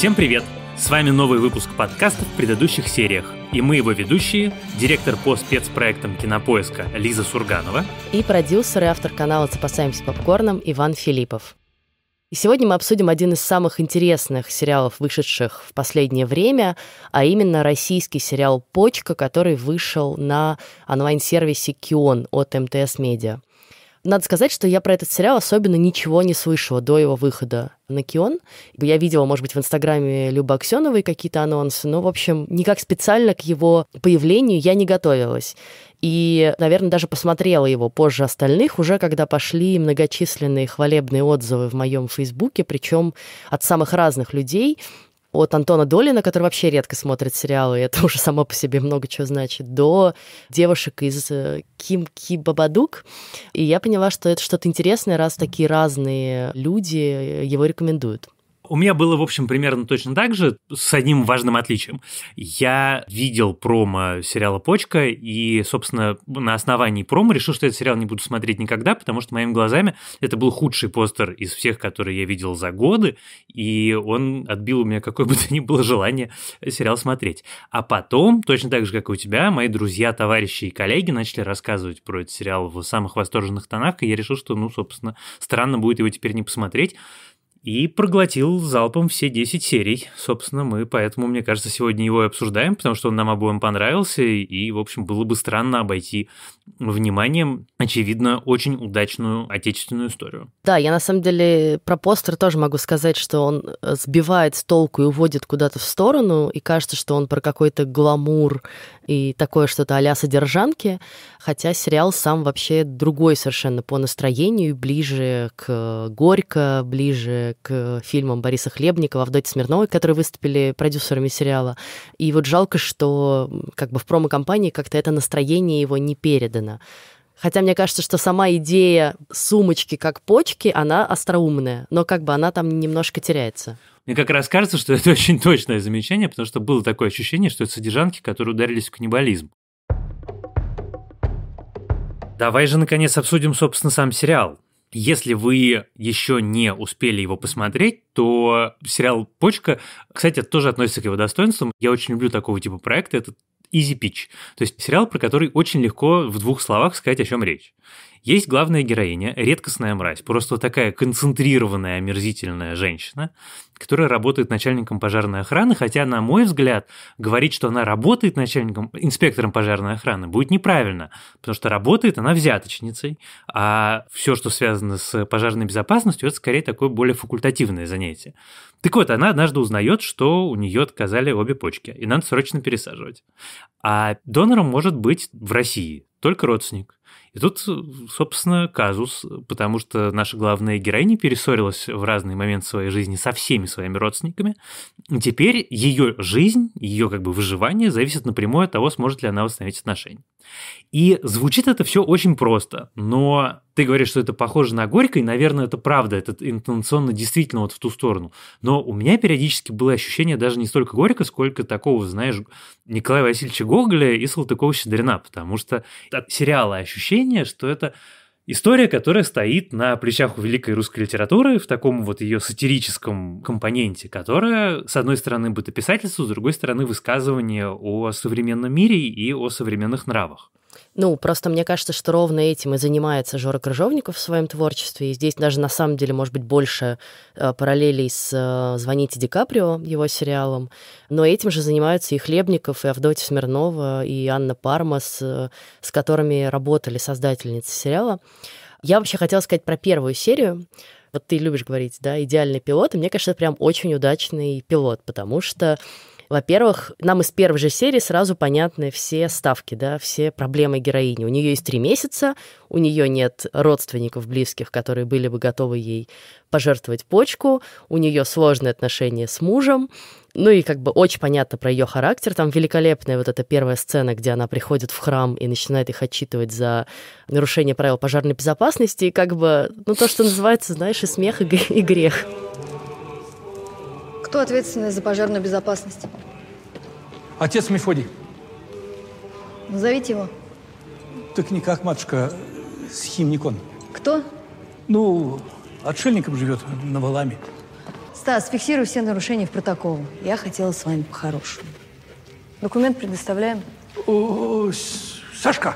Всем привет! С вами новый выпуск подкаста в предыдущих сериях. И мы его ведущие, директор по спецпроектам кинопоиска Лиза Сурганова и продюсер и автор канала «Запасаемся попкорном» Иван Филиппов. И сегодня мы обсудим один из самых интересных сериалов, вышедших в последнее время, а именно российский сериал «Почка», который вышел на онлайн-сервисе «Кион» от МТС Медиа. Надо сказать, что я про этот сериал особенно ничего не слышала до его выхода на Кион. Я видела, может быть, в Инстаграме Люба Аксеновой какие-то анонсы, но, в общем, никак специально к его появлению я не готовилась. И, наверное, даже посмотрела его позже остальных, уже когда пошли многочисленные хвалебные отзывы в моем Фейсбуке, причем от самых разных людей от Антона Долина, который вообще редко смотрит сериалы, это уже само по себе много чего значит, до девушек из э, Ким Ки Бабадук. И я поняла, что это что-то интересное, раз такие разные люди его рекомендуют. У меня было, в общем, примерно точно так же, с одним важным отличием. Я видел промо сериала «Почка», и, собственно, на основании промо решил, что этот сериал не буду смотреть никогда, потому что моими глазами это был худший постер из всех, которые я видел за годы, и он отбил у меня какое бы то ни было желание сериал смотреть. А потом, точно так же, как и у тебя, мои друзья, товарищи и коллеги начали рассказывать про этот сериал в самых восторженных тонах, и я решил, что, ну, собственно, странно будет его теперь не посмотреть и проглотил залпом все 10 серий. Собственно, мы поэтому, мне кажется, сегодня его и обсуждаем, потому что он нам обоим понравился, и, в общем, было бы странно обойти вниманием, очевидно, очень удачную отечественную историю. Да, я на самом деле про постер тоже могу сказать, что он э, сбивает с толку и уводит куда-то в сторону, и кажется, что он про какой-то гламур и такое что-то а-ля содержанки, хотя сериал сам вообще другой совершенно по настроению, ближе к Горько, ближе к фильмам Бориса Хлебникова, Авдоти Смирновой, которые выступили продюсерами сериала. И вот жалко, что как бы в промо-компании как-то это настроение его не передано. Хотя мне кажется, что сама идея сумочки как почки, она остроумная, но как бы она там немножко теряется. Мне как раз кажется, что это очень точное замечание, потому что было такое ощущение, что это содержанки, которые ударились в каннибализм. Давай же, наконец, обсудим, собственно, сам сериал. Если вы еще не успели его посмотреть, то сериал «Почка», кстати, тоже относится к его достоинствам. Я очень люблю такого типа проекта. Это Easy Pitch, то есть сериал, про который очень легко в двух словах сказать, о чем речь. Есть главная героиня, редкостная мразь, просто такая концентрированная, омерзительная женщина, которая работает начальником пожарной охраны, хотя, на мой взгляд, говорить, что она работает начальником, инспектором пожарной охраны, будет неправильно, потому что работает она взяточницей, а все, что связано с пожарной безопасностью, это скорее такое более факультативное занятие. Так вот, она однажды узнает, что у нее отказали обе почки, и надо срочно пересаживать. А донором может быть в России только родственник. И тут, собственно, казус, потому что наша главная героиня пересорилась в разные моменты своей жизни со всеми своими родственниками. И теперь ее жизнь, ее как бы выживание зависит напрямую от того, сможет ли она восстановить отношения. И звучит это все очень просто, но ты говоришь, что это похоже на горько, и, наверное, это правда, это интонационно действительно вот в ту сторону. Но у меня периодически было ощущение даже не столько горько, сколько такого, знаешь, Николая Васильевича Гоголя и Салтыкова Щедрина, потому что от сериала ощущение ощущение, что это история, которая стоит на плечах у великой русской литературы в таком вот ее сатирическом компоненте, которая, с одной стороны, бытописательство, с другой стороны, высказывание о современном мире и о современных нравах. Ну, просто мне кажется, что ровно этим и занимается Жора Крыжовников в своем творчестве. И здесь даже на самом деле может быть больше э, параллелей с э, «Звоните Ди Каприо», его сериалом. Но этим же занимаются и Хлебников, и Авдотья Смирнова, и Анна Пармас, э, с которыми работали создательницы сериала. Я вообще хотела сказать про первую серию. Вот ты любишь говорить, да, идеальный пилот. И мне кажется, это прям очень удачный пилот, потому что во-первых, нам из первой же серии сразу понятны все ставки, да, все проблемы героини. У нее есть три месяца, у нее нет родственников близких, которые были бы готовы ей пожертвовать почку, у нее сложные отношения с мужем, ну и как бы очень понятно про ее характер. Там великолепная вот эта первая сцена, где она приходит в храм и начинает их отчитывать за нарушение правил пожарной безопасности. И как бы, ну то, что называется, знаешь, и смех, и, грех. Кто ответственный за пожарную безопасность? Отец Мефодий. Назовите его. Так никак, матушка, схимник он. Кто? Ну, отшельником живет на Валаме. Стас, фиксируй все нарушения в протокол. Я хотела с вами по-хорошему. Документ предоставляем. -о Сашка,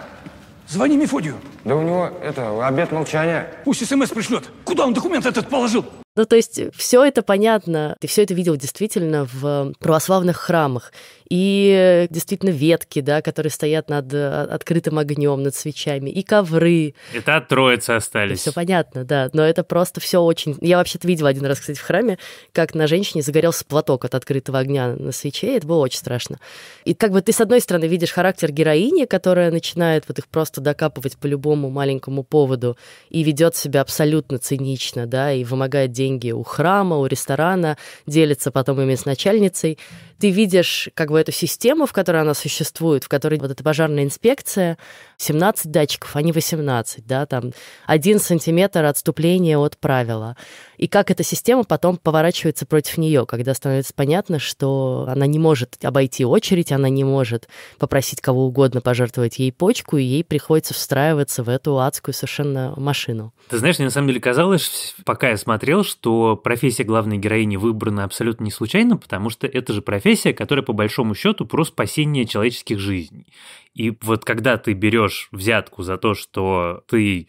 звони Мефодию. Да у него, это, обед молчания. Пусть СМС пришлет. Куда он документ этот положил? Ну, то есть э, все это понятно. Ты все это видел действительно в православных храмах. И действительно ветки, да, которые стоят над э, открытым огнем, над свечами, и ковры. Это от троицы остались. Все понятно, да. Но это просто все очень... Я вообще-то видела один раз, кстати, в храме, как на женщине загорелся платок от открытого огня на свече, и это было очень страшно. И как бы ты, с одной стороны, видишь характер героини, которая начинает вот их просто докапывать по любому маленькому поводу и ведет себя абсолютно цинично, да, и вымогает деньги деньги у храма, у ресторана, делится потом ими с начальницей. Ты видишь как бы эту систему, в которой она существует, в которой вот эта пожарная инспекция, 17 датчиков, а не 18, да, там один сантиметр отступления от правила. И как эта система потом поворачивается против нее, когда становится понятно, что она не может обойти очередь, она не может попросить кого угодно пожертвовать ей почку, и ей приходится встраиваться в эту адскую совершенно машину. Ты знаешь, мне на самом деле казалось, пока я смотрел, что профессия главной героини выбрана абсолютно не случайно, потому что это же профессия, которая по большому счету про спасение человеческих жизней. И вот когда ты берешь взятку за то, что ты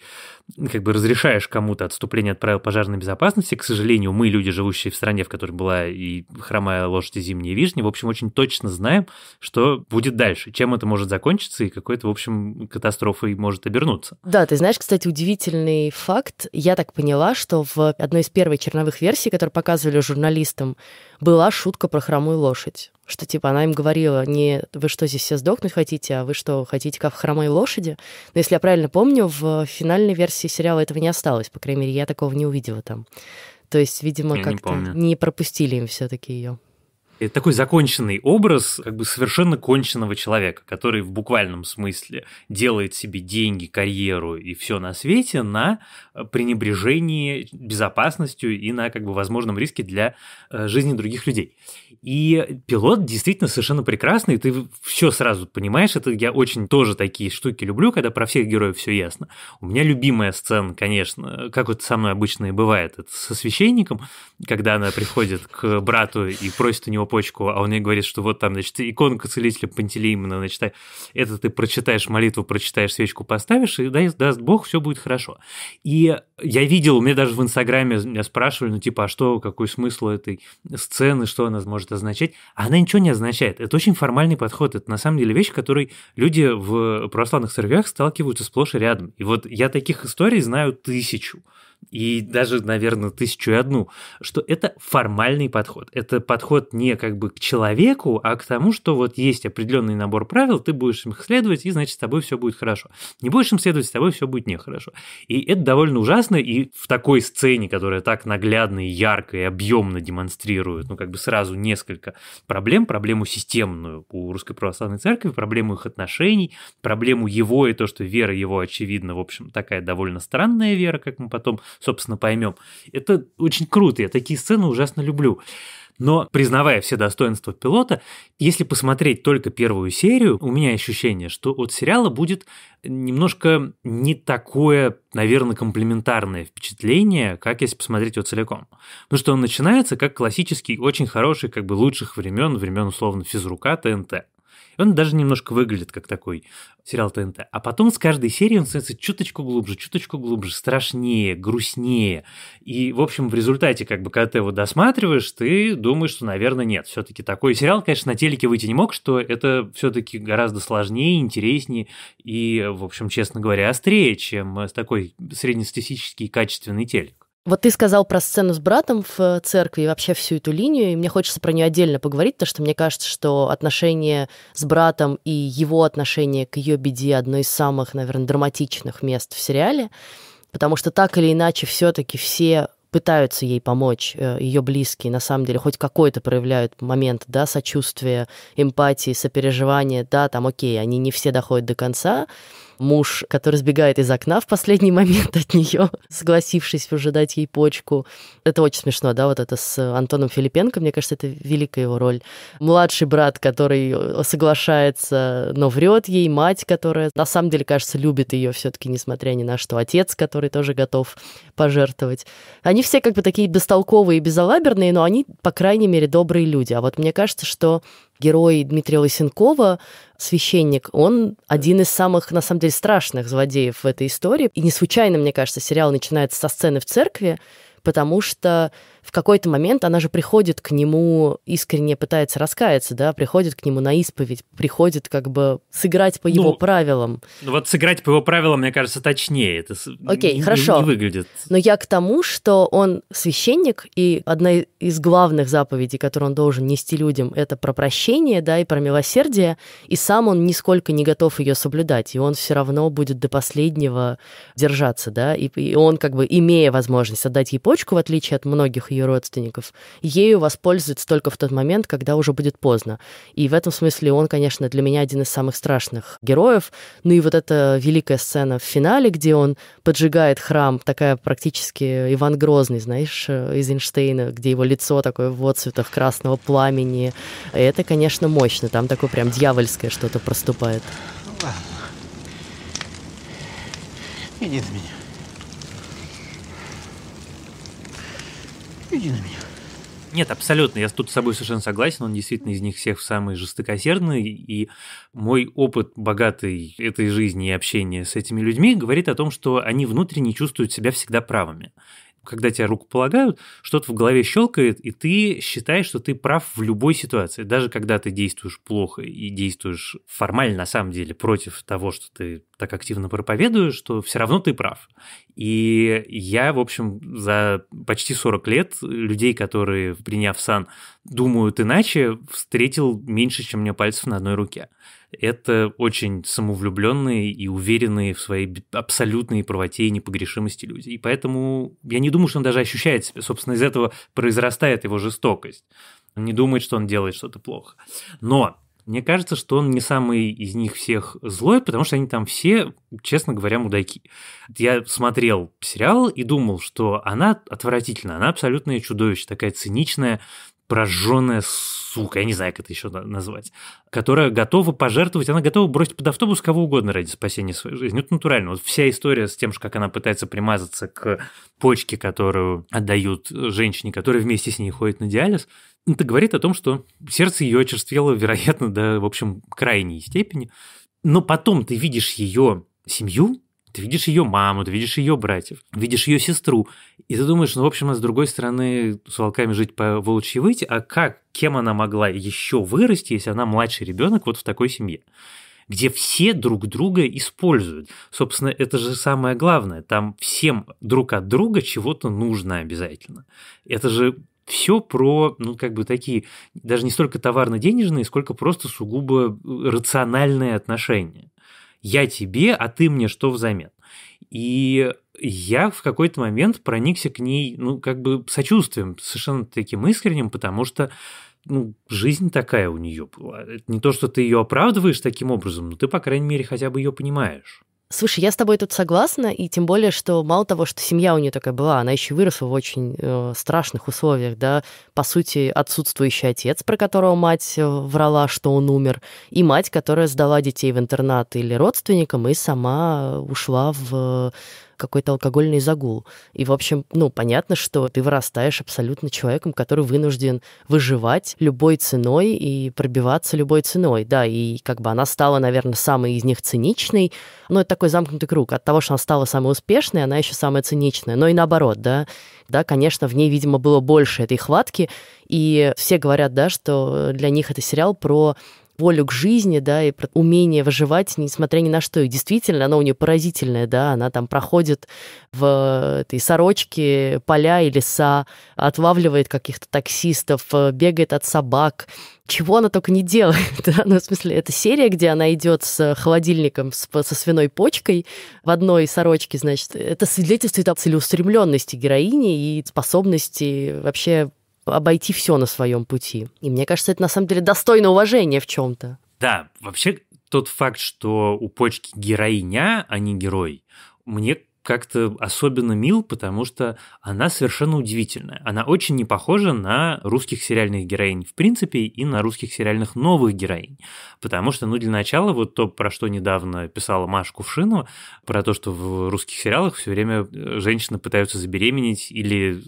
как бы разрешаешь кому-то отступление от правил пожарной безопасности. К сожалению, мы, люди, живущие в стране, в которой была и хромая лошадь и зимняя вишня, в общем, очень точно знаем, что будет дальше, чем это может закончиться и какой-то, в общем, катастрофой может обернуться. Да, ты знаешь, кстати, удивительный факт. Я так поняла, что в одной из первых черновых версий, которые показывали журналистам, была шутка про хромую лошадь что типа она им говорила, не вы что здесь все сдохнуть хотите, а вы что хотите как в хромой лошади. Но если я правильно помню, в финальной версии версии сериала этого не осталось. По крайней мере, я такого не увидела там. То есть, видимо, как-то не, не пропустили им все-таки ее. И такой законченный образ как бы совершенно конченного человека, который в буквальном смысле делает себе деньги, карьеру и все на свете на э, пренебрежении безопасностью и на как бы возможном риске для э, жизни других людей. И пилот действительно совершенно прекрасный, ты все сразу понимаешь, это я очень тоже такие штуки люблю, когда про всех героев все ясно. У меня любимая сцена, конечно, как вот со мной обычно и бывает, это со священником, когда она приходит к брату и просит у него почку, а он ей говорит, что вот там, значит, иконка целителя Пантелеймона, значит, а это ты прочитаешь молитву, прочитаешь свечку, поставишь, и даст, даст Бог, все будет хорошо. И я видел, мне даже в Инстаграме меня спрашивали, ну, типа, а что, какой смысл этой сцены, что она может означать? А она ничего не означает. Это очень формальный подход. Это на самом деле вещь, которой люди в православных церквях сталкиваются сплошь и рядом. И вот я таких историй знаю тысячу и даже, наверное, тысячу и одну, что это формальный подход. Это подход не как бы к человеку, а к тому, что вот есть определенный набор правил, ты будешь им следовать, и значит, с тобой все будет хорошо. Не будешь им следовать, с тобой все будет нехорошо. И это довольно ужасно, и в такой сцене, которая так наглядно и ярко и объемно демонстрирует, ну, как бы сразу несколько проблем, проблему системную у Русской Православной Церкви, проблему их отношений, проблему его и то, что вера его, очевидно, в общем, такая довольно странная вера, как мы потом собственно, поймем. Это очень круто, я такие сцены ужасно люблю. Но, признавая все достоинства пилота, если посмотреть только первую серию, у меня ощущение, что от сериала будет немножко не такое, наверное, комплементарное впечатление, как если посмотреть его целиком. Потому что он начинается как классический, очень хороший, как бы лучших времен, времен условно физрука ТНТ. И он даже немножко выглядит как такой сериал ТНТ. А потом с каждой серии он становится чуточку глубже, чуточку глубже, страшнее, грустнее. И, в общем, в результате, как бы, когда ты его досматриваешь, ты думаешь, что, наверное, нет. Все-таки такой сериал, конечно, на телеке выйти не мог, что это все-таки гораздо сложнее, интереснее и, в общем, честно говоря, острее, чем э, такой среднестатистический качественный телек. Вот ты сказал про сцену с братом в э, церкви и вообще всю эту линию, и мне хочется про нее отдельно поговорить, потому что мне кажется, что отношение с братом и его отношение к ее беде одно из самых, наверное, драматичных мест в сериале, потому что так или иначе все-таки все пытаются ей помочь, э, ее близкие, на самом деле, хоть какой-то проявляют момент, да, сочувствия, эмпатии, сопереживания, да, там, окей, они не все доходят до конца, муж, который сбегает из окна в последний момент от нее, согласившись уже дать ей почку. Это очень смешно, да, вот это с Антоном Филипенко, мне кажется, это великая его роль. Младший брат, который соглашается, но врет ей, мать, которая на самом деле, кажется, любит ее все-таки, несмотря ни на что, отец, который тоже готов пожертвовать. Они все как бы такие бестолковые и безалаберные, но они, по крайней мере, добрые люди. А вот мне кажется, что герой Дмитрия Лысенкова, священник, он один из самых, на самом деле, страшных злодеев в этой истории. И не случайно, мне кажется, сериал начинается со сцены в церкви, потому что в какой-то момент она же приходит к нему, искренне пытается раскаяться, да, приходит к нему на исповедь, приходит как бы сыграть по его ну, правилам. Ну вот сыграть по его правилам, мне кажется, точнее. Это Окей, не, хорошо. Не выглядит. Но я к тому, что он священник, и одна из главных заповедей, которую он должен нести людям, это про прощение, да, и про милосердие, и сам он нисколько не готов ее соблюдать, и он все равно будет до последнего держаться, да, и, и он как бы, имея возможность отдать ей почку, в отличие от многих ее родственников. Ею воспользуется только в тот момент, когда уже будет поздно. И в этом смысле он, конечно, для меня один из самых страшных героев. Ну и вот эта великая сцена в финале, где он поджигает храм, такая практически Иван Грозный, знаешь, э, из Эйнштейна, где его лицо такое в отцветах красного пламени. это, конечно, мощно. Там такое прям дьявольское что-то проступает. Ладно. И до меня. Иди на меня. Нет, абсолютно. Я тут с собой совершенно согласен. Он действительно из них всех самый жестокосердный. И мой опыт богатый этой жизни и общения с этими людьми говорит о том, что они внутренне чувствуют себя всегда правыми когда тебя руку полагают, что-то в голове щелкает, и ты считаешь, что ты прав в любой ситуации, даже когда ты действуешь плохо и действуешь формально, на самом деле, против того, что ты так активно проповедуешь, что все равно ты прав. И я, в общем, за почти 40 лет людей, которые, приняв сан, думают иначе, встретил меньше, чем у меня пальцев на одной руке это очень самовлюбленные и уверенные в своей абсолютной правоте и непогрешимости люди. И поэтому я не думаю, что он даже ощущает себя. Собственно, из этого произрастает его жестокость. Он не думает, что он делает что-то плохо. Но мне кажется, что он не самый из них всех злой, потому что они там все, честно говоря, мудаки. Я смотрел сериал и думал, что она отвратительная, она абсолютное чудовище, такая циничная, прожженная сука, я не знаю, как это еще назвать, которая готова пожертвовать, она готова бросить под автобус кого угодно ради спасения своей жизни. Это натурально. Вот вся история с тем, как она пытается примазаться к почке, которую отдают женщине, которая вместе с ней ходит на диализ, это говорит о том, что сердце ее очерствело, вероятно, до, в общем, крайней степени. Но потом ты видишь ее семью, ты видишь ее маму, ты видишь ее братьев, видишь ее сестру. И ты думаешь, ну, в общем, а с другой стороны, с волками жить по волчьи выйти, а как, кем она могла еще вырасти, если она младший ребенок вот в такой семье? где все друг друга используют. Собственно, это же самое главное. Там всем друг от друга чего-то нужно обязательно. Это же все про, ну, как бы такие, даже не столько товарно-денежные, сколько просто сугубо э, рациональные отношения я тебе, а ты мне что взамен? И я в какой-то момент проникся к ней, ну, как бы сочувствием, совершенно таким искренним, потому что ну, жизнь такая у нее была. Это не то, что ты ее оправдываешь таким образом, но ты, по крайней мере, хотя бы ее понимаешь. Слушай, я с тобой тут согласна, и тем более, что мало того, что семья у нее такая была, она еще выросла в очень э, страшных условиях, да, по сути, отсутствующий отец, про которого мать э, врала, что он умер, и мать, которая сдала детей в интернат или родственникам и сама ушла в какой-то алкогольный загул. И, в общем, ну, понятно, что ты вырастаешь абсолютно человеком, который вынужден выживать любой ценой и пробиваться любой ценой. Да, и как бы она стала, наверное, самой из них циничной, но это такой замкнутый круг. От того, что она стала самой успешной, она еще самая циничная. Но и наоборот, да. Да, конечно, в ней, видимо, было больше этой хватки. И все говорят, да, что для них это сериал про волю к жизни, да, и про умение выживать, несмотря ни на что. И действительно, она у нее поразительная, да, она там проходит в э, этой сорочке поля и леса, отлавливает каких-то таксистов, э, бегает от собак, чего она только не делает. Да? Ну, в смысле, это серия, где она идет с холодильником, с, со свиной почкой в одной сорочке, значит, это свидетельствует о целеустремленности героини и способности вообще обойти все на своем пути. И мне кажется, это на самом деле достойно уважения в чем-то. Да, вообще тот факт, что у почки героиня, а не герой, мне как-то особенно мил, потому что она совершенно удивительная. Она очень не похожа на русских сериальных героинь, в принципе, и на русских сериальных новых героинь. Потому что, ну, для начала, вот то, про что недавно писала Маша Кувшинова, про то, что в русских сериалах все время э, женщины пытаются забеременеть или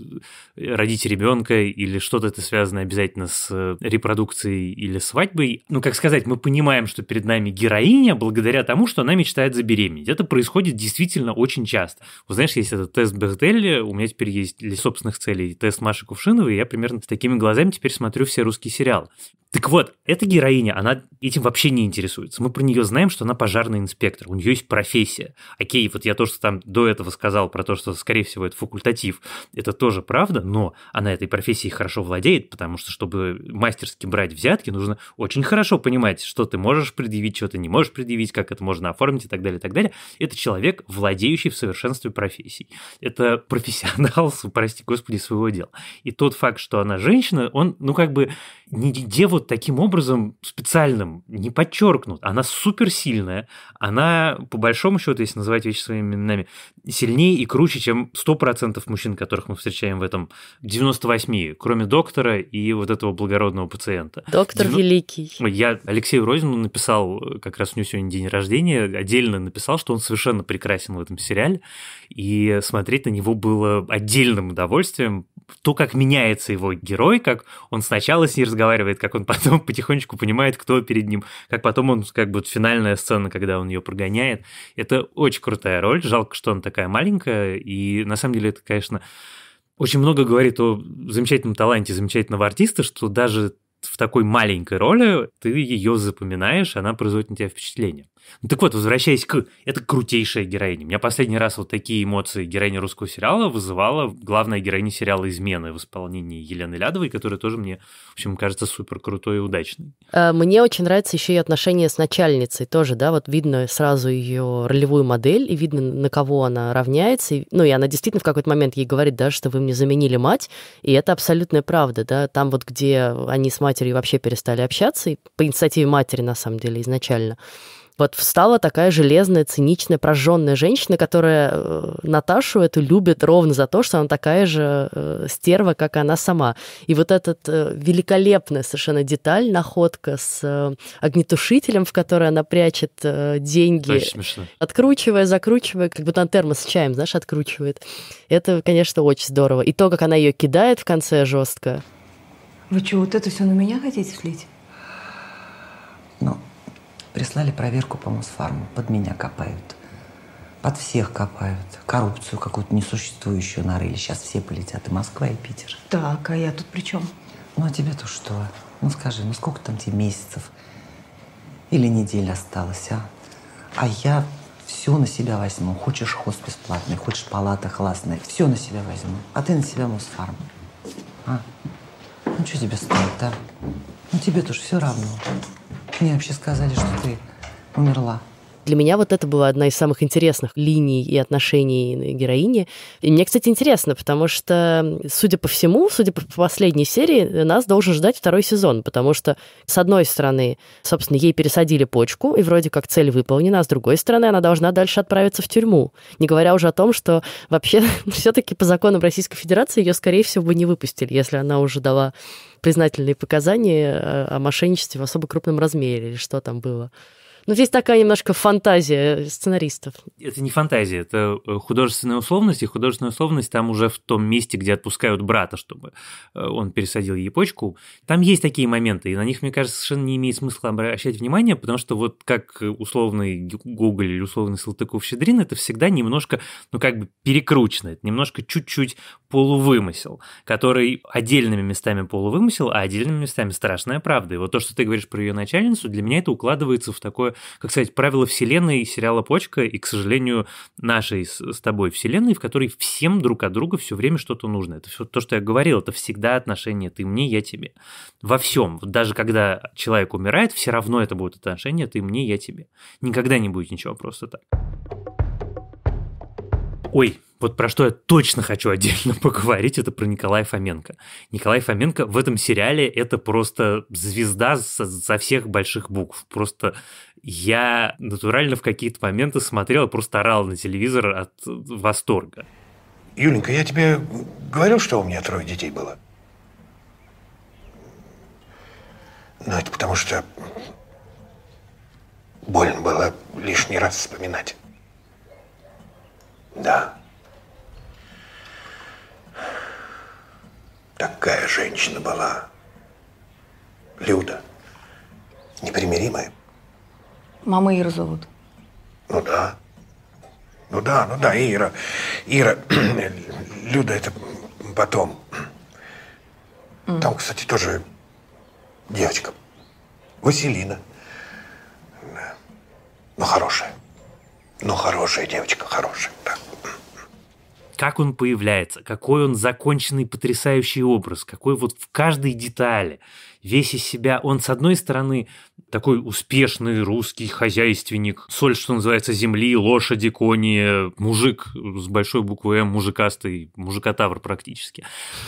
э, родить ребенка, или что-то это связано обязательно с э, репродукцией или свадьбой. Ну, как сказать, мы понимаем, что перед нами героиня благодаря тому, что она мечтает забеременеть. Это происходит действительно очень часто подкаст. Вот знаешь, есть этот тест Бехделя, у меня теперь есть для собственных целей тест Маши Кувшиновой, и я примерно с такими глазами теперь смотрю все русские сериалы. Так вот, эта героиня, она этим вообще не интересуется. Мы про нее знаем, что она пожарный инспектор, у нее есть профессия. Окей, вот я то, что там до этого сказал про то, что, скорее всего, это факультатив, это тоже правда, но она этой профессией хорошо владеет, потому что, чтобы мастерски брать взятки, нужно очень хорошо понимать, что ты можешь предъявить, что ты не можешь предъявить, как это можно оформить и так далее, и так далее. Это человек, владеющий в совершенстве совершенстве профессий. Это профессионал, прости господи, своего дела. И тот факт, что она женщина, он, ну, как бы нигде вот таким образом специальным не подчеркнут. Она суперсильная, она, по большому счету, если называть вещи своими именами, сильнее и круче, чем 100% мужчин, которых мы встречаем в этом 98, кроме доктора и вот этого благородного пациента. Доктор 90... великий. Я Алексею Розину написал, э, как раз у него сегодня день рождения, отдельно написал, что он совершенно прекрасен в этом сериале, и смотреть на него было отдельным удовольствием, то, как меняется его герой, как он сначала с ней разговаривает, как он потом потихонечку понимает, кто перед ним, как потом он, как бы финальная сцена, когда он ее прогоняет. Это очень крутая роль, жалко, что она такая маленькая, и на самом деле это, конечно, очень много говорит о замечательном таланте замечательного артиста, что даже в такой маленькой роли ты ее запоминаешь, она производит на тебя впечатление. Ну, так вот, возвращаясь к... Это крутейшая героиня. У меня последний раз вот такие эмоции героини русского сериала вызывала главная героиня сериала «Измены» в исполнении Елены Лядовой, которая тоже мне, в общем, кажется супер крутой и удачной. Э, мне очень нравится еще и отношения с начальницей тоже, да, вот видно сразу ее ролевую модель, и видно, на кого она равняется. ну, и она действительно в какой-то момент ей говорит, да, что вы мне заменили мать, и это абсолютная правда, да, там вот, где они с матерью вообще перестали общаться, и по инициативе матери, на самом деле, изначально. Вот встала такая железная, циничная, прожженная женщина, которая э, Наташу эту любит ровно за то, что она такая же э, стерва, как она сама. И вот эта э, великолепная совершенно деталь, находка с огнетушителем, в которой она прячет деньги, откручивая, закручивая, как будто она термос с чаем, знаешь, откручивает. Это, конечно, очень здорово. И то, как она ее кидает в конце жестко. Вы что, вот это все на меня хотите слить? Ну, Прислали проверку по Мосфарму. Под меня копают. Под всех копают. Коррупцию какую-то несуществующую нарыли. Сейчас все полетят. И Москва, и Питер. Так, а я тут при чем? Ну, а тебе-то что? Ну, скажи, ну сколько там тебе месяцев или недель осталось, а? А я все на себя возьму. Хочешь хоспис платный, хочешь палата классная. Все на себя возьму. А ты на себя Мосфарм. А? Ну, что тебе стоит, а? Ну, тебе тоже все равно. Мне вообще сказали, что ты умерла. Для меня вот это была одна из самых интересных линий и отношений героини. И мне, кстати, интересно, потому что, судя по всему, судя по последней серии, нас должен ждать второй сезон, потому что, с одной стороны, собственно, ей пересадили почку, и вроде как цель выполнена, а с другой стороны, она должна дальше отправиться в тюрьму. Не говоря уже о том, что вообще все-таки по законам Российской Федерации ее, скорее всего, бы не выпустили, если она уже дала признательные показания э, о мошенничестве в особо крупном размере или что там было. Но ну, здесь такая немножко фантазия э, сценаристов. Это не фантазия, это э, художественная условность, и художественная условность там уже в том месте, где отпускают брата, чтобы э, он пересадил ей почку. Там есть такие моменты, и на них, мне кажется, совершенно не имеет смысла обращать внимание, потому что вот как условный Гоголь или условный Салтыков-Щедрин, это всегда немножко, ну, как бы перекручено, это немножко чуть-чуть полувымысел, который отдельными местами полувымысел, а отдельными местами страшная правда. И вот то, что ты говоришь про ее начальницу, для меня это укладывается в такое как сказать, правила вселенной сериала «Почка» и, к сожалению, нашей с, тобой вселенной, в которой всем друг от друга все время что-то нужно. Это все то, что я говорил, это всегда отношения ты мне, я тебе. Во всем, даже когда человек умирает, все равно это будут отношения ты мне, я тебе. Никогда не будет ничего просто так. Ой, вот про что я точно хочу отдельно поговорить, это про Николая Фоменко. Николай Фоменко в этом сериале это просто звезда со, со всех больших букв. Просто я натурально в какие-то моменты смотрел и просто орал на телевизор от восторга. Юленька, я тебе говорил, что у меня трое детей было? Но это потому, что больно было лишний раз вспоминать. Да. Такая женщина была. Люда. Непримиримая. Мама Ира зовут. Ну да. Ну да, ну да, Ира. Ира, Люда, это потом. Там, кстати, тоже девочка. Василина. Но ну, хорошая. Но ну, хорошая девочка, хорошая, да как он появляется, какой он законченный потрясающий образ, какой вот в каждой детали, весь из себя. Он, с одной стороны, такой успешный русский хозяйственник, соль, что называется, земли, лошади, кони, мужик с большой буквы М, мужикастый, мужикотавр практически.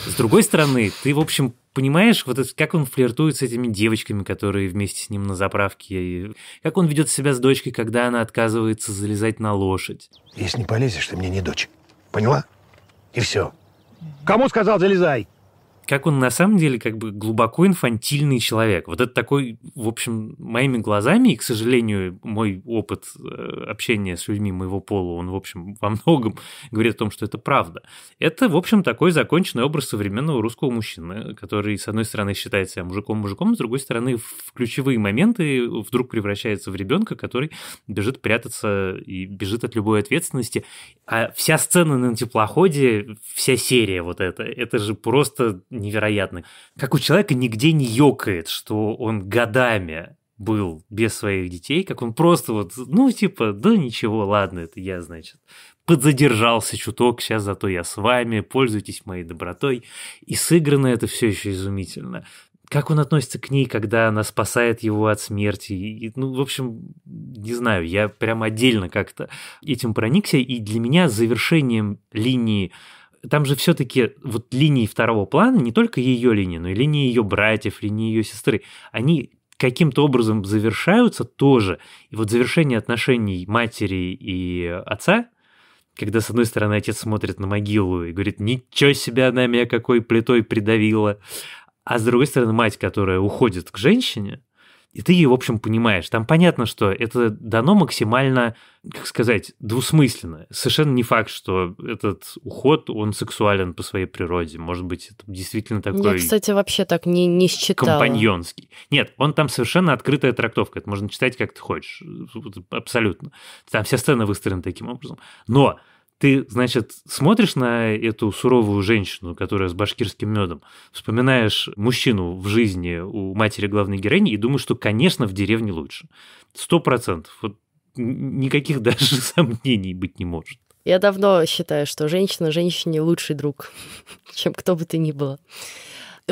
С другой стороны, ты, в общем, понимаешь, вот это, как он флиртует с этими девочками, которые вместе с ним на заправке, и как он ведет себя с дочкой, когда она отказывается залезать на лошадь. Если не полезешь, ты мне не дочь. Поняла? И все. Кому сказал, залезай? как он на самом деле как бы глубоко инфантильный человек. Вот это такой, в общем, моими глазами, и, к сожалению, мой опыт э, общения с людьми моего пола, он, в общем, во многом говорит о том, что это правда. Это, в общем, такой законченный образ современного русского мужчины, который, с одной стороны, считает себя мужиком-мужиком, с другой стороны, в ключевые моменты вдруг превращается в ребенка, который бежит прятаться и бежит от любой ответственности. А вся сцена на теплоходе, вся серия вот эта, это же просто невероятно. Как у человека нигде не ёкает, что он годами был без своих детей, как он просто вот, ну, типа, да ничего, ладно, это я, значит, подзадержался чуток, сейчас зато я с вами, пользуйтесь моей добротой. И сыграно это все еще изумительно. Как он относится к ней, когда она спасает его от смерти? И, ну, в общем, не знаю, я прям отдельно как-то этим проникся, и для меня завершением линии там же все-таки вот линии второго плана, не только ее линии, но и линии ее братьев, линии ее сестры, они каким-то образом завершаются тоже. И вот завершение отношений матери и отца, когда, с одной стороны, отец смотрит на могилу и говорит, ничего себе, она меня какой плитой придавила, а с другой стороны, мать, которая уходит к женщине, и ты ее, в общем, понимаешь. Там понятно, что это дано максимально, как сказать, двусмысленно. Совершенно не факт, что этот уход, он сексуален по своей природе. Может быть, это действительно такой... Я, кстати, вообще так не, не считала. Компаньонский. Нет, он там совершенно открытая трактовка. Это можно читать как ты хочешь. Абсолютно. Там вся сцена выстроена таким образом. Но ты, значит, смотришь на эту суровую женщину, которая с башкирским медом, вспоминаешь мужчину в жизни у матери главной героини и думаешь, что, конечно, в деревне лучше. Сто процентов. Вот никаких даже сомнений быть не может. Я давно считаю, что женщина женщине лучший друг, чем кто бы ты ни была.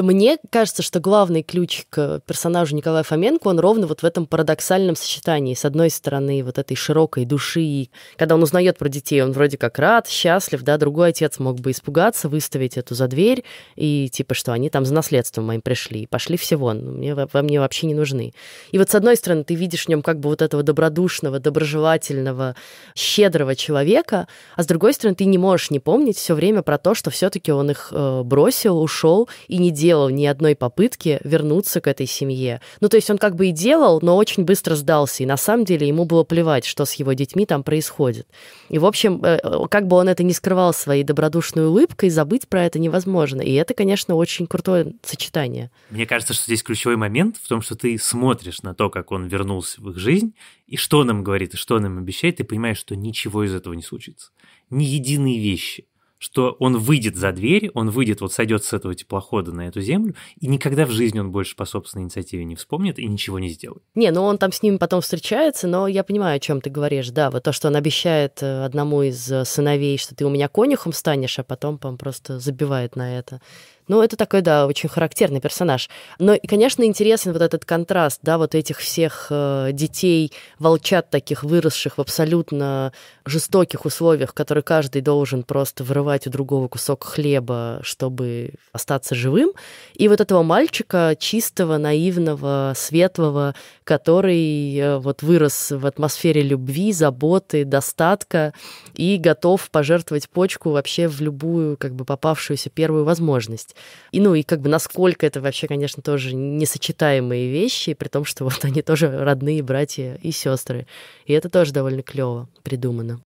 Мне кажется, что главный ключ к персонажу Николая Фоменко, он ровно вот в этом парадоксальном сочетании. С одной стороны, вот этой широкой души, когда он узнает про детей, он вроде как рад, счастлив, да, другой отец мог бы испугаться, выставить эту за дверь, и типа, что они там за наследством моим пришли, и пошли всего вон, мне, во мне вообще не нужны. И вот с одной стороны, ты видишь в нем как бы вот этого добродушного, доброжелательного, щедрого человека, а с другой стороны, ты не можешь не помнить все время про то, что все-таки он их э, бросил, ушел и не делал делал ни одной попытки вернуться к этой семье. Ну, то есть он как бы и делал, но очень быстро сдался. И на самом деле ему было плевать, что с его детьми там происходит. И, в общем, э, э, как бы он это не скрывал своей добродушной улыбкой, забыть про это невозможно. И это, конечно, очень крутое сочетание. Мне кажется, что здесь ключевой момент в том, что ты смотришь на то, как он вернулся в их жизнь, и что он им говорит, и что он им обещает, и понимаешь, что ничего из этого не случится. Ни единые вещи – что он выйдет за дверь, он выйдет, вот сойдет с этого теплохода на эту землю, и никогда в жизни он больше по собственной инициативе не вспомнит и ничего не сделает. Не, ну он там с ними потом встречается, но я понимаю, о чем ты говоришь, да, вот то, что он обещает э, одному из э, сыновей, что ты у меня конюхом станешь, а потом, по просто забивает на это. Ну, это такой, да, очень характерный персонаж. Но, и, конечно, интересен вот этот контраст, да, вот этих всех э, детей, волчат таких, выросших в абсолютно жестоких условиях, которые каждый должен просто вырывать у другого кусок хлеба, чтобы остаться живым. И вот этого мальчика, чистого, наивного, светлого, который э, вот вырос в атмосфере любви, заботы, достатка и готов пожертвовать почку вообще в любую, как бы, попавшуюся первую возможность. И, ну, и как бы насколько это вообще, конечно, тоже несочетаемые вещи, при том, что вот они тоже родные братья и сестры. И это тоже довольно клево придумано.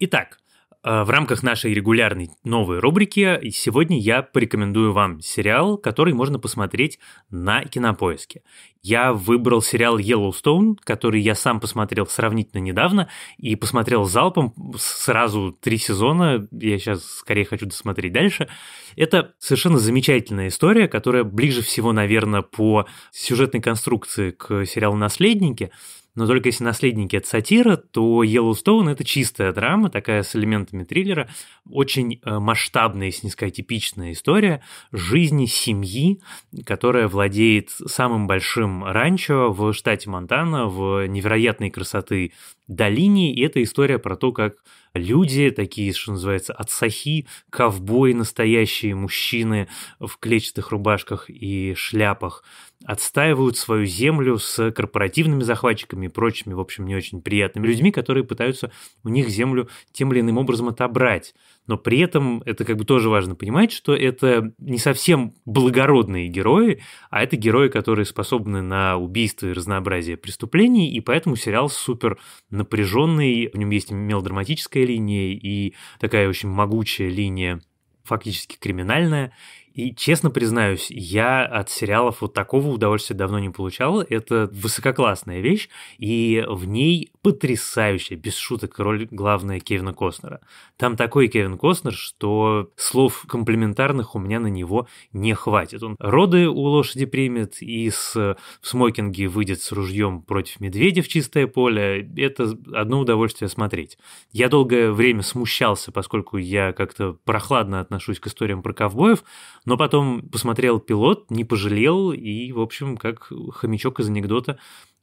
Итак, Э, в рамках нашей регулярной новой рубрики сегодня я порекомендую вам сериал, который можно посмотреть на Кинопоиске. Я выбрал сериал Yellowstone, который я сам посмотрел сравнительно недавно и посмотрел залпом сразу три сезона. Я сейчас скорее хочу досмотреть дальше. Это совершенно замечательная история, которая ближе всего, наверное, по сюжетной конструкции к сериалу «Наследники», но только если «Наследники» — это сатира, то «Йеллоустоун» — это чистая драма, такая с элементами триллера. Очень э, масштабная, если не сказать типичная история жизни семьи, которая владеет самым большим ранчо в штате Монтана, в невероятной красоты долине. И это история про то, как люди, такие, что называется, отсахи, ковбои настоящие, мужчины в клетчатых рубашках и шляпах, отстаивают свою землю с корпоративными захватчиками и прочими, в общем, не очень приятными людьми, которые пытаются у них землю тем или иным образом отобрать но при этом это как бы тоже важно понимать, что это не совсем благородные герои, а это герои, которые способны на убийство и разнообразие преступлений, и поэтому сериал супер напряженный, в нем есть мелодраматическая линия и такая очень могучая линия фактически криминальная. И честно признаюсь, я от сериалов вот такого удовольствия давно не получал. Это высококлассная вещь, и в ней потрясающая, без шуток, роль главная Кевина Костнера. Там такой Кевин Костнер, что слов комплиментарных у меня на него не хватит. Он роды у лошади примет и с, в смокинге выйдет с ружьем против медведя в чистое поле. Это одно удовольствие смотреть. Я долгое время смущался, поскольку я как-то прохладно отношусь к историям про ковбоев, но потом посмотрел пилот, не пожалел и, в общем, как хомячок из анекдота,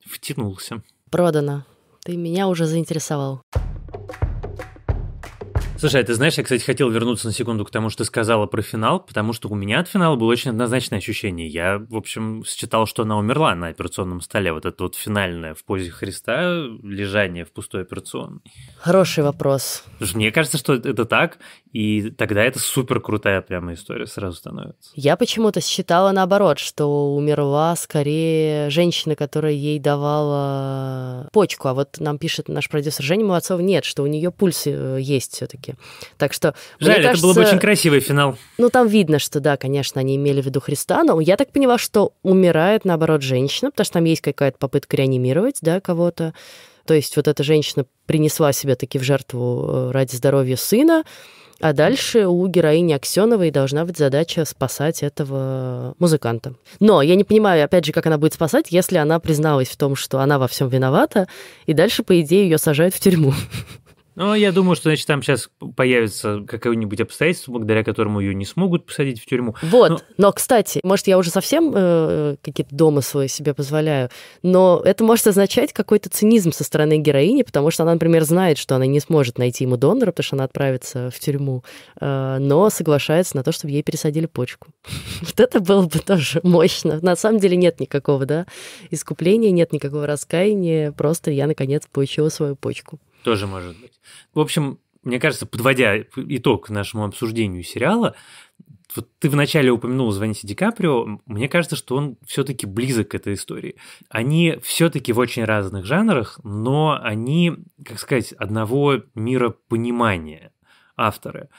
втянулся. Продано. Ты меня уже заинтересовал. Слушай, а ты знаешь, я, кстати, хотел вернуться на секунду к тому, что ты сказала про финал, потому что у меня от финала было очень однозначное ощущение. Я, в общем, считал, что она умерла на операционном столе. Вот это вот финальное в позе Христа, лежание в пустой операционной. Хороший вопрос. Слушай, мне кажется, что это так, и тогда это супер крутая прямо история сразу становится. Я почему-то считала наоборот, что умерла скорее женщина, которая ей давала почку. А вот нам пишет наш продюсер Женя Молодцов, нет, что у нее пульс э, есть все-таки. Так что... Жаль, кажется, это был бы очень красивый финал. Ну, там видно, что, да, конечно, они имели в виду Христа, но я так поняла, что умирает, наоборот, женщина, потому что там есть какая-то попытка реанимировать, да, кого-то. То есть вот эта женщина принесла себя таки в жертву э, ради здоровья сына, а дальше у героини Аксеновой должна быть задача спасать этого музыканта. Но я не понимаю, опять же, как она будет спасать, если она призналась в том, что она во всем виновата, и дальше, по идее, ее сажают в тюрьму. Ну, я думаю, что, значит, там сейчас появится какое-нибудь обстоятельство, благодаря которому ее не смогут посадить в тюрьму. Вот, но, но кстати, может, я уже совсем э, какие-то дома домыслы себе позволяю, но это может означать какой-то цинизм со стороны героини, потому что она, например, знает, что она не сможет найти ему донора, потому что она отправится в тюрьму, э, но соглашается на то, чтобы ей пересадили почку. Вот это было бы тоже мощно. На самом деле нет никакого, да, искупления, нет никакого раскаяния, просто я, наконец, получила свою почку. Тоже может быть. В общем, мне кажется, подводя итог нашему обсуждению сериала, вот ты вначале упомянул «Звоните Ди Каприо», мне кажется, что он все-таки близок к этой истории. Они все-таки в очень разных жанрах, но они, как сказать, одного мира понимания авторы.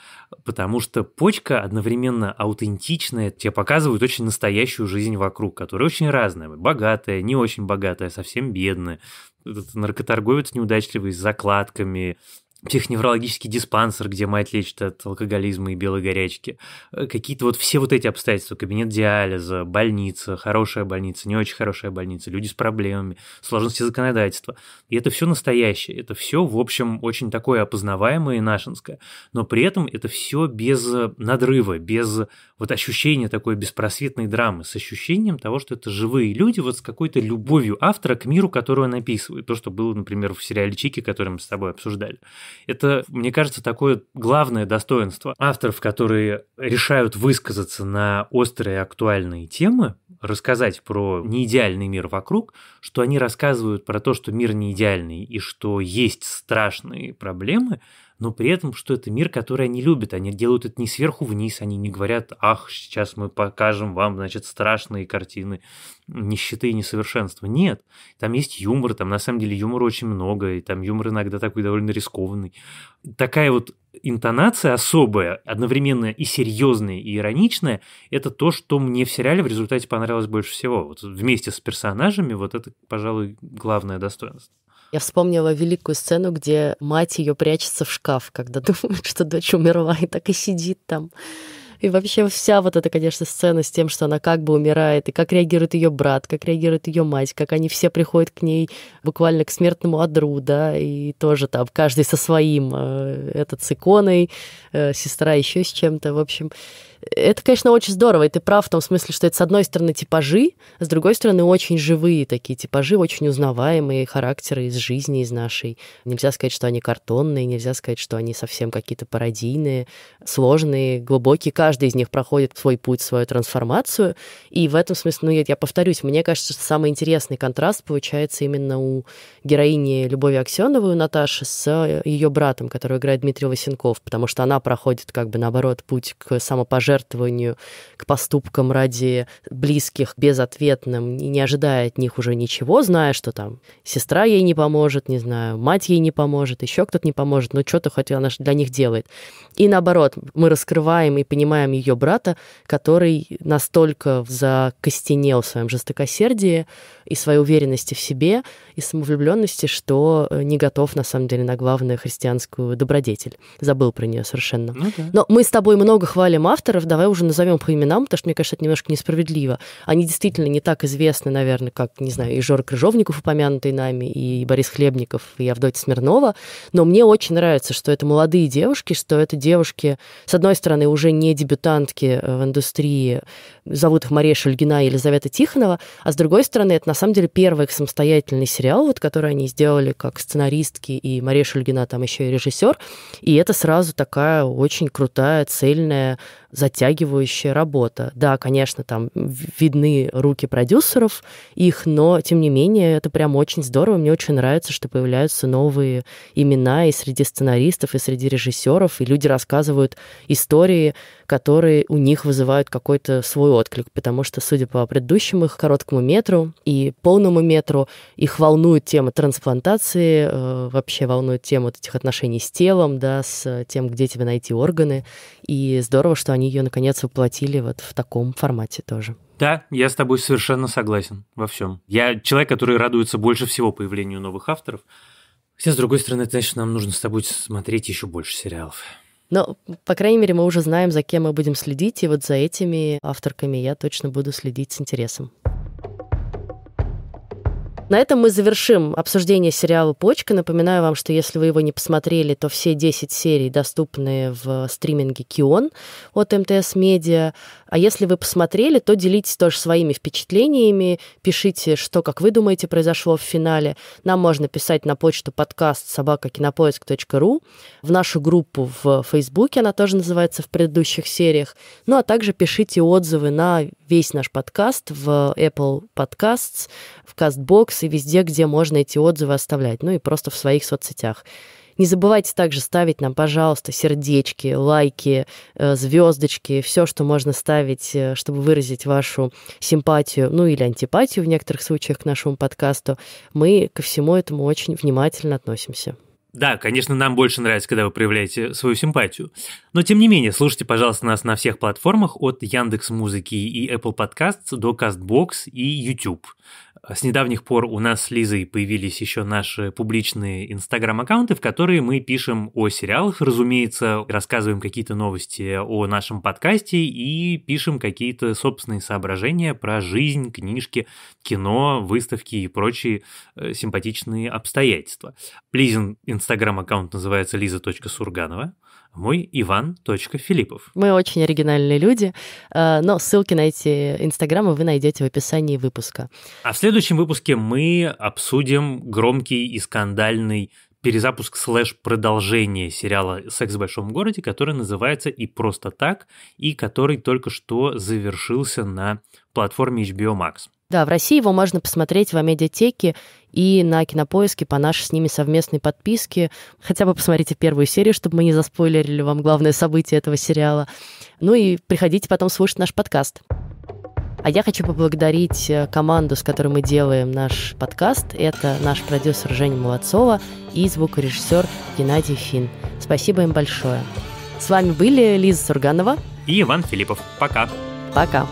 Потому что почка одновременно аутентичная, тебе показывают очень настоящую жизнь вокруг, которая очень разная. Богатая, не очень богатая, совсем бедная. Этот наркоторговец неудачливый с закладками, психоневрологический диспансер, где мать лечит от алкоголизма и белой горячки. Э, какие-то вот все вот эти обстоятельства, кабинет диализа, больница, хорошая больница, не очень хорошая больница, люди с проблемами, сложности законодательства. И это все настоящее, это все, в общем, очень такое опознаваемое и нашинское. Но при этом это все без э, надрыва, без вот ощущение такой беспросветной драмы, с ощущением того, что это живые люди вот с какой-то любовью автора к миру, которого он описывает. То, что было, например, в сериале «Чики», который мы с тобой обсуждали. Это, мне кажется, такое главное достоинство авторов, которые решают высказаться на острые актуальные темы, рассказать про неидеальный мир вокруг, что они рассказывают про то, что мир не идеальный и что есть страшные проблемы – но при этом, что это мир, который они любят. Они делают это не сверху вниз, они не говорят, ах, сейчас мы покажем вам, значит, страшные картины нищеты и несовершенства. Нет, там есть юмор, там на самом деле юмора очень много, и там юмор иногда такой довольно рискованный. Такая вот интонация особая, одновременно и серьезная, и ироничная, это то, что мне в сериале в результате понравилось больше всего. Вот вместе с персонажами вот это, пожалуй, главное достоинство. Я вспомнила великую сцену, где мать ее прячется в шкаф, когда думает, что дочь умерла, и так и сидит там. И вообще вся вот эта, конечно, сцена с тем, что она как бы умирает, и как реагирует ее брат, как реагирует ее мать, как они все приходят к ней буквально к смертному одру, да, и тоже там каждый со своим, э, этот с иконой, э, сестра еще с чем-то, в общем это, конечно, очень здорово, и ты прав в том смысле, что это, с одной стороны, типажи, а с другой стороны, очень живые такие типажи, очень узнаваемые характеры из жизни, из нашей. Нельзя сказать, что они картонные, нельзя сказать, что они совсем какие-то пародийные, сложные, глубокие. Каждый из них проходит свой путь, свою трансформацию. И в этом смысле, ну, я, я повторюсь, мне кажется, что самый интересный контраст получается именно у героини Любови Аксеновой, у Наташи, с э, ее братом, который играет Дмитрий Васенков, потому что она проходит, как бы, наоборот, путь к самопожертвованию самопожертвованию, к поступкам ради близких безответным, не ожидая от них уже ничего, зная, что там сестра ей не поможет, не знаю, мать ей не поможет, еще кто-то не поможет, но что-то хоть она для них делает. И наоборот, мы раскрываем и понимаем ее брата, который настолько закостенел в своем жестокосердии и своей уверенности в себе и самовлюбленности, что э, не готов на самом деле на главную христианскую добродетель. Забыл про нее совершенно. Ну, да. Но мы с тобой много хвалим автора, авторов давай уже назовем по именам, потому что, мне кажется, это немножко несправедливо. Они действительно не так известны, наверное, как, не знаю, и Жора Крыжовников, упомянутый нами, и Борис Хлебников, и Авдотья Смирнова. Но мне очень нравится, что это молодые девушки, что это девушки, с одной стороны, уже не дебютантки э, в индустрии, зовут их Мария Шульгина и Елизавета Тихонова, а с другой стороны, это на самом деле первый их самостоятельный сериал, вот, который они сделали как сценаристки, и Мария Шульгина там еще и режиссер. И это сразу такая очень крутая, цельная затягивающая работа. Да, конечно, там видны руки продюсеров их, но, тем не менее, это прям очень здорово. Мне очень нравится, что появляются новые имена и среди сценаристов, и среди режиссеров, и люди рассказывают истории, которые у них вызывают какой-то свой отклик, потому что, судя по предыдущим их короткому метру и полному метру, их волнует тема трансплантации, э, вообще волнует тема вот этих отношений с телом, да, с тем, где тебя найти органы, и здорово, что они они ее наконец воплотили вот в таком формате тоже. Да, я с тобой совершенно согласен во всем. Я человек, который радуется больше всего появлению новых авторов. Хотя, с другой стороны, это значит, нам нужно с тобой смотреть еще больше сериалов. Но, ну, по крайней мере, мы уже знаем, за кем мы будем следить, и вот за этими авторками я точно буду следить с интересом. На этом мы завершим обсуждение сериала «Почка». Напоминаю вам, что если вы его не посмотрели, то все 10 серий доступны в стриминге «Кион» от МТС Медиа. А если вы посмотрели, то делитесь тоже своими впечатлениями, пишите, что, как вы думаете, произошло в финале. Нам можно писать на почту подкаст собакакинопоиск.ру, в нашу группу в Фейсбуке, она тоже называется в предыдущих сериях. Ну а также пишите отзывы на весь наш подкаст в Apple Podcasts, в CastBox и везде, где можно эти отзывы оставлять, ну и просто в своих соцсетях. Не забывайте также ставить нам, пожалуйста, сердечки, лайки, э, звездочки, все, что можно ставить, э, чтобы выразить вашу симпатию, ну или антипатию в некоторых случаях к нашему подкасту. Мы ко всему этому очень внимательно относимся. Да, конечно, нам больше нравится, когда вы проявляете свою симпатию. Но тем не менее, слушайте, пожалуйста, нас на всех платформах от Яндекс Музыки и Apple Podcasts до Castbox и YouTube. С недавних пор у нас с Лизой появились еще наши публичные инстаграм-аккаунты, в которые мы пишем о сериалах, разумеется, рассказываем какие-то новости о нашем подкасте и пишем какие-то собственные соображения про жизнь, книжки, кино, выставки и прочие э, симпатичные обстоятельства. Лизин инстаграм-аккаунт называется liza.surganova мой Иван. Мы очень оригинальные люди, э, но ссылки на эти инстаграмы вы найдете в описании выпуска. А в следующем выпуске мы обсудим громкий и скандальный перезапуск слэш продолжение сериала «Секс в большом городе», который называется «И просто так», и который только что завершился на платформе HBO Max. Да, в России его можно посмотреть в Амедиатеке и на Кинопоиске по нашей с ними совместной подписке. Хотя бы посмотрите первую серию, чтобы мы не заспойлерили вам главное событие этого сериала. Ну и приходите потом слушать наш подкаст. А я хочу поблагодарить э, команду, с которой мы делаем наш подкаст. Это наш продюсер Женя Молодцова и звукорежиссер Геннадий Фин. Спасибо им большое. С вами были Лиза Сурганова и Иван Филиппов. Пока. Пока.